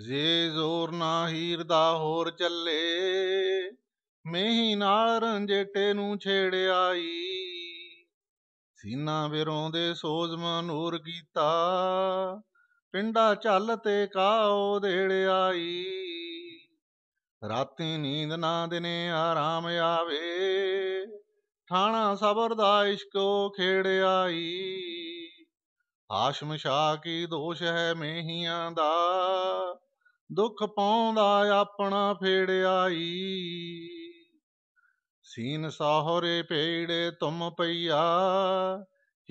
ਜੇ ਜ਼ੋਰ ਨਾ ਹੀਰ ਦਾ ਹੋਰ ਚੱਲੇ ਮੇਹੀ ਨਾਲ ਰੰਜੇਟੇ ਨੂੰ ਛੇੜ ਆਈ ਸੀਨਾ ਵਿਰੋਂ ਦੇ ਸੋਜ ਮਨੂਰ ਕੀਤਾ ਪਿੰਡਾ ਚੱਲ ਤੇ ਕਾਉ ਦੇੜ ਆਈ ਰਾਤੀ ਨੀਂਦ ਨਾ ਦਿਨੇ ਆਰਾਮ ਆਵੇ ਠਾਣਾ ਸਬਰ ਦਾ ਇਸ਼ਕੋ ਖੇੜ ਆਈ ਆਸ਼ਮ ਸ਼ਾ ਕੀ ਦੋਸ਼ ਹੈ ਮਹੀਆਂ ਦਾ ਦੁੱਖ ਪਾਉਂਦਾ ਆਪਣਾ ਫੇੜ ਆਈ ਸੀਨ ਸਾਹਰੇ ਪੇੜੇ ਤੁਮ ਪਈਆ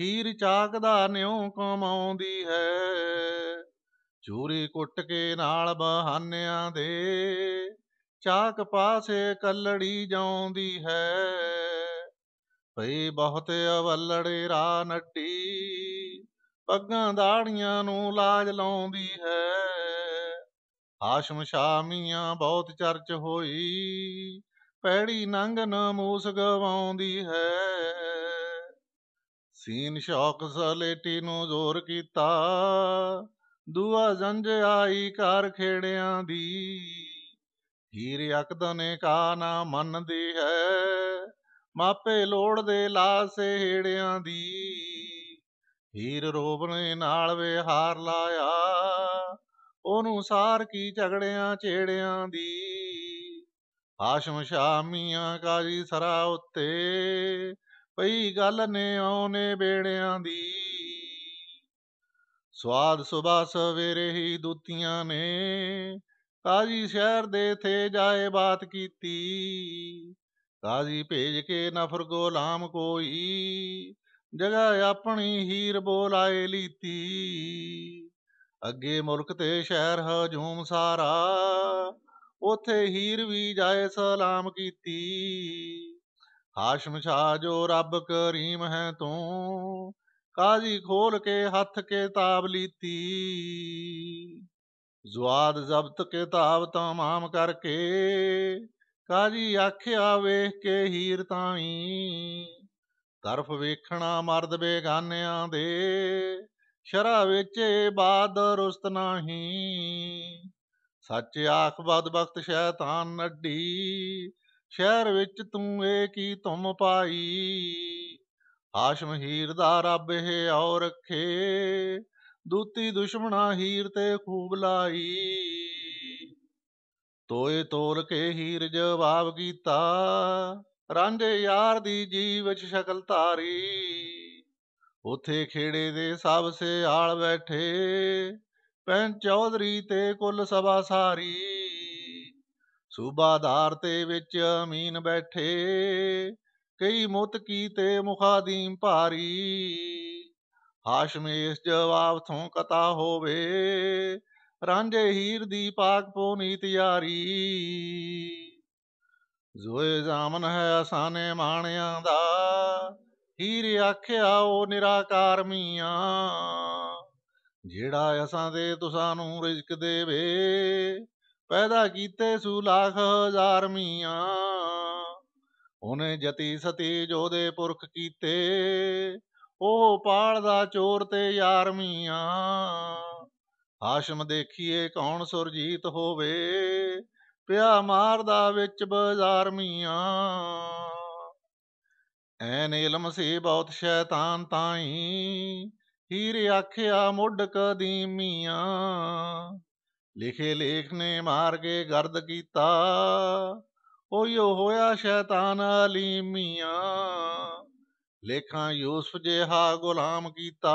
ਹੀਰ ਚਾਕ ਦਾ ਨਿਉ ਕਮਾਉਂਦੀ ਹੈ ਚੂਰੀ ਕੁੱਟ ਕੇ ਨਾਲ ਬਹਾਨਿਆਂ ਦੇ ਚਾਕ ਪਾਸੇ ਕੱਲੜੀ ਜਾਉਂਦੀ ਹੈ ਪਈ ਬਹੁਤ ਅਵਲੜੇ ਰਾ ਨੱਟੀ ਪੱਗਾਂ ਦਾੜੀਆਂ ਨੂੰ ਲਾਜ ਲਾਉਂਦੀ ਹੈ ਆਸ਼ਮ ਸ਼ਾਮੀਆਂ ਬਹੁਤ ਚਰਚ ਹੋਈ ਪੈੜੀ ਨੰਗ ਨਮੂਸ ਗਵਾਉਂਦੀ ਹੈ ਸੀਨ ਸ਼ੌਕ ਸਲੇਟੀ ਨੂੰ ਜ਼ੋਰ ਕੀਤਾ ਦੁਆ ਜੰਜ ਆਈ ਕਾਰ ਖੇੜਿਆਂ ਦੀ ਹੀਰ ਅਕਦ ਨੇ ਕਾ ਨਾ ਮੰਨਦੀ ਹੈ ਮਾਪੇ ਲੋੜ ਦੇ ਲਾਸੇ ਹੀੜਿਆਂ ਦੀ ਹੀਰ ਰੋਬ ਨਾਲ ਵਿਹਾਰ ਲਾਇਆ ਉਹਨੂੰ ਸਾਰ ਕੀ ਝਗੜਿਆਂ ਛੇੜਿਆਂ ਦੀ ਆਸ਼ਮ ਸ਼ਾਮੀਆਂ ਕਾਜੀ ਸਰਾ ਉੱਤੇ ਪਈ ਗੱਲ ਨੇ ਆਉਨੇ ਬੇੜਿਆਂ ਦੀ ਸਵਾਦ ਸੁਬਾ ਸਵੇਰੇ ਹੀ ਦੁੱਤੀਆਂ ਨੇ ਕਾਜੀ ਸ਼ਹਿਰ ਦੇ ਥੇ ਜਾਏ ਬਾਤ ਕੀਤੀ ਕਾਜੀ ਭੇਜ ਕੇ ਨਫਰ ਗੁਲਾਮ ਕੋਈ ਜਗ੍ਹਾ ਆਪਣੀ ਹੀਰ ਬੋਲਾਏ ਲੀਤੀ ਅੱਗੇ ਮੁਲਕ ਤੇ ਸ਼ਹਿਰ ਹਜੂਮ ਸਾਰਾ ਉਥੇ ਹੀਰ ਵੀ ਜਾਏ ਸਲਾਮ ਕੀਤੀ ਹਾਸ਼ਮ ਸ਼ਾਹ ਜੋ ਰੱਬ ਕਰੀਮ ਹੈ ਤੂੰ ਕਾਜ਼ੀ ਖੋਲ ਕੇ ਹੱਥ ਕੇ ਤਾਬ ਲੀਤੀ ਜ਼ਵਾਦ ਜ਼ਬਤ ਕੇ ਤਾਬ ਤਮਾਮ ਕਰਕੇ ਕਾਜੀ ਆਖਿਆ ਵੇਖ ਕੇ ਹੀਰ ਤਾਈ ਤਰਫ ਵੇਖਣਾ ਮਰਦ ਬੇਗਾਨਿਆਂ ਦੇ ਸ਼ਰਾ ਵਿੱਚ ਬਾਦ ਰੁਸਤ ਨਾਹੀ ਸੱਚ ਆਖ ਬਾਦ ਬਖਤ ਸ਼ੈਤਾਨ ਨੱਡੀ ਸ਼ਹਿਰ ਵਿੱਚ ਤੂੰ ਏ ਕੀ ਤੁਮ ਪਾਈ ਹਾਸ਼ਮ ਹੀਰ ਦਾ ਰੱਬ ਹੈ ਔਰ ਰੱਖੇ ਦੂਤੀ ਦੁਸ਼ਮਣਾ ਹੀਰ ਤੇ ਖੂਬ ਲਾਈ ਤੋਏ ਤੋਲ ਕੇ ਹੀਰ ਜਵਾਬ ਕੀਤਾ ਰਾਂਝੇ ਯਾਰ ਦੀ ਜੀਵ ਵਿੱਚ ਸ਼ਕਲ ਧਾਰੀ ਉਥੇ ਖੇੜੇ ਦੇ ਸਭ ਸੇ ਆਲ ਬੈਠੇ ਪੈਨ ਚੌਧਰੀ ਤੇ ਕੁੱਲ ਸਭਾ ਸਾਰੀ ਸੂਬਾਦਾਰ ਤੇ ਵਿੱਚ ਅਮੀਨ ਬੈਠੇ ਕਈ ਮੁਤ ਕੀ ਤੇ ਮੁਖਾਦੀਮ ਭਾਰੀ ਹਾਸ਼ਮੇਸ ਇਸ ਜਵਾਬ ਥੋਂ ਕਤਾ ਹੋਵੇ ਰਾਂਝੇ ਹੀਰ ਦੀ ਪਾਕ ਪੋਨੀ ਤਿਆਰੀ ਜ਼ੋਏ ਜਾਮਨ ਹੈ ਆਸਾਨੇ ਮਾਣਿਆਂ ਦਾ ਹੀਰ ਆਖਿਆ ਉਹ ਨਿਰਾਕਾਰ ਮੀਆਂ ਜਿਹੜਾ ਅਸਾਂ ਦੇ ਤੁਸਾਂ ਨੂੰ ਰਿਜ਼ਕ ਦੇਵੇ ਪੈਦਾ ਕੀਤੇ ਸੂ ਲੱਖ ਹਜ਼ਾਰ ਮੀਆਂ ਉਹਨੇ ਜਤੀ ਸਤੀ ਜੋਦੇ ਪੁਰਖ ਕੀਤੇ ਉਹ ਪਾਲ ਦਾ ਚੋਰ ਤੇ ਯਾਰ ਮੀਆਂ ਆਸ਼ਮ ਦੇਖੀਏ ਕੌਣ ਸੁਰਜੀਤ ਹੋਵੇ ਪਿਆ ਮਾਰਦਾ ਵਿੱਚ ਬਾਜ਼ਾਰ ਮੀਆਂ ਐ ਨੇ ਲਮਸੀ ਬਹੁਤ ਸ਼ੈਤਾਨ ਤਾਈ ਹੀਰ ਆਖਿਆ ਮੁੱਢ ਕਦੀਮੀਆਂ ਲਿਖੇ ਲੇਖ ਨੇ ਮਾਰ ਕੇ ਗਰਦ ਕੀਤਾ ਓਯੋ ਹੋਇਆ ਸ਼ੈਤਾਨ ਅਲੀਮੀਆਂ ਲੇਖਾਂ ਯੂਸਫ ਜਿਹਾ ਗੁਲਾਮ ਕੀਤਾ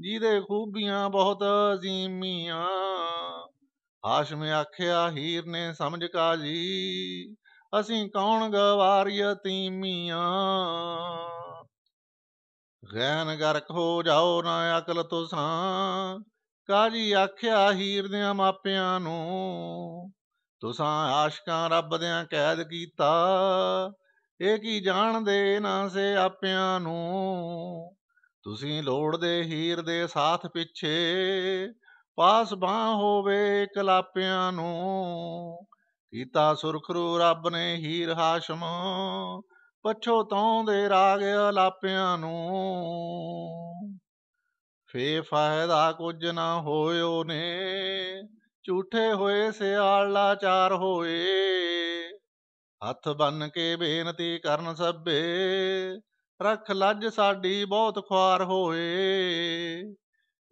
ਜਿਹਦੇ ਖੂਬੀਆਂ ਬਹੁਤ ਅਜ਼ੀਮੀਆਂ ਹਾਸ਼ਮ ਆਖਿਆ ਹੀਰ ਨੇ ਸਮਝ ਕਾਜੀ ਅਸੀਂ ਕੌਣ ਗਵਾਰੀਅ ਤੀਮੀਆਂ ਗੈਨ ਗਰਕ ਹੋ ਜਾਓ ਨਾ ਅਕਲ ਤੁਸਾਂ ਕਾਜੀ ਆਖਿਆ ਹੀਰ ਦੇ ਮਾਪਿਆਂ ਨੂੰ ਤੁਸਾਂ ਆਸ਼ਕਾਂ ਰੱਬ ਦੇ ਕੈਦ ਕੀਤਾ ਇਹ ਕੀ ਜਾਣਦੇ ਨਾ ਸੇ ਆਪਿਆਂ ਨੂੰ ਤੁਸੀਂ ਲੋੜਦੇ ਹੀਰ ਦੇ ਸਾਥ ਪਿੱਛੇ ਪਾਸ ਬਾਹ ਹੋਵੇ ਕਲਾਪਿਆਂ ਨੂੰ ਕੀਤਾ ਸੁਰਖਰੂ ਰੱਬ ਨੇ ਹੀਰ ਹਾਸ਼ਮ ਪਛੋ ਤੋਂ ਦੇ ਰਾਗ ਅਲਾਪਿਆਂ ਨੂੰ ਫੇ ਫਾਇਦਾ ਕੁਝ ਨਾ ਹੋਇਓ ਨੇ ਝੂਠੇ ਹੋਏ ਸਿਆਲ ਲਾਚਾਰ ਹੋਏ ਹੱਥ ਬੰਨ ਕੇ ਬੇਨਤੀ ਕਰਨ ਸਭੇ ਰੱਖ ਲੱਜ ਸਾਡੀ ਬਹੁਤ ਖੁਆਰ ਹੋਏ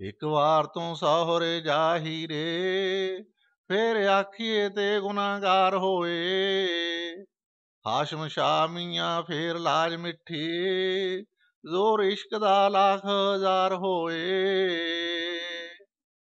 ਇੱਕ ਵਾਰ ਤੂੰ ਸਹੁਰੇ ਜਾਹੀਰੇ ਫੇਰ ਆਖੀਏ ਤੇ ਗੁਨਾਹਗਾਰ ਹੋਏ ਹਾਸ਼ਮ ਸ਼ਾਮੀਆਂ ਫੇਰ ਲਾਜ ਮਿੱਠੀ ਜ਼ੋਰ ਇਸ਼ਕ ਦਾ ਲੱਖ ਹਜ਼ਾਰ ਹੋਏ